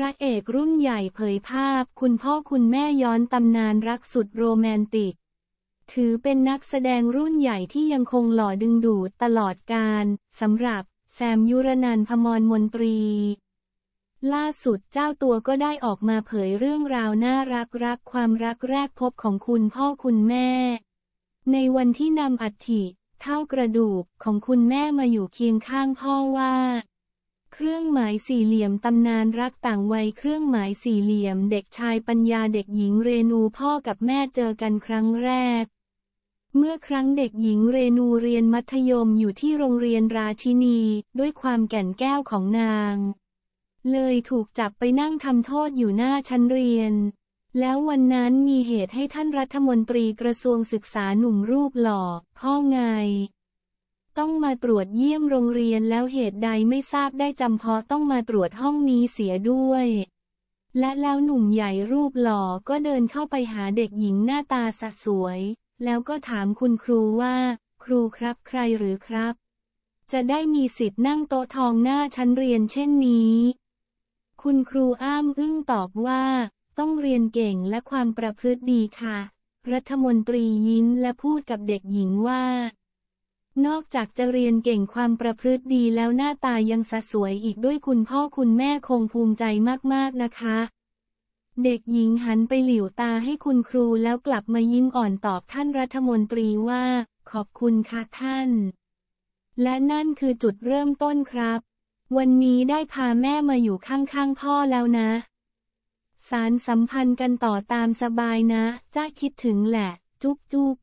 พระเอกรุ่นใหญ่เผยภาพคุณพ่อคุณแม่ย้อนตำนานรักสุดโรแมนติก ถือเป็นนักแสดงรุ่นใหญ่ที่ยังคงหล่อดึงดูดตลอดการสำหรับแซมยุรนันพมรมนตรี ล่าสุดเจ้าตัวก็ได้ออกมาเผยเรื่องราวน่ารักรักความรักแรกพบของคุณพ่อคุณแม่ ในวันที่นำอัฐิเท่ากระดูกของคุณแม่มาอยู่เคียงข้างพ่อว่าเครื่องหมายสี่เหลี่ยมตำนานรักต่างวัยเครื่องหมายสี่เหลี่ยมเด็กชายปัญญาเด็กหญิงเรนูพ่อกับแม่เจอกันครั้งแรก เมื่อครั้งเด็กหญิงเรนูเรียนมัธยมอยู่ที่โรงเรียนราชินี ด้วยความแก่นแก้วของนาง เลยถูกจับไปนั่งทำโทษอยู่หน้าชั้นเรียน แล้ววันนั้นมีเหตุให้ท่านรัฐมนตรีกระทรวงศึกษาหนุ่มรูปหล่อพ่อไงต้องมาตรวจเยี่ยมโรงเรียนแล้วเหตุใดไม่ทราบได้จำเพาะต้องมาตรวจห้องนี้เสียด้วย และแล้วหนุ่มใหญ่รูปหล่อก็เดินเข้าไปหาเด็กหญิงหน้าตาสะสวย แล้วก็ถามคุณครูว่า ครูครับ ใครหรือครับ จะได้มีสิทธิ์นั่งโต๊ะทองหน้าชั้นเรียนเช่นนี้ คุณครูอ้ามอึ้งตอบว่า ต้องเรียนเก่งและความประพฤติดีค่ะ รัฐมนตรียิ้มและพูดกับเด็กหญิงว่านอกจากจะเรียนเก่งความประพฤติดีแล้วหน้าตายังสะสวยอีกด้วยคุณพ่อคุณแม่คงภูมิใจมาก ๆ นะคะ เด็กหญิงหันไปหลิวตาให้คุณครูแล้วกลับมายิ้มอ่อนตอบท่านรัฐมนตรีว่า ขอบคุณค่ะท่าน และนั่นคือจุดเริ่มต้นครับ วันนี้ได้พาแม่มาอยู่ข้าง ๆ พ่อแล้วนะ สารสัมพันธ์กันต่อตามสบายนะจ้าคิดถึงแหละ จุ๊บจุ๊บ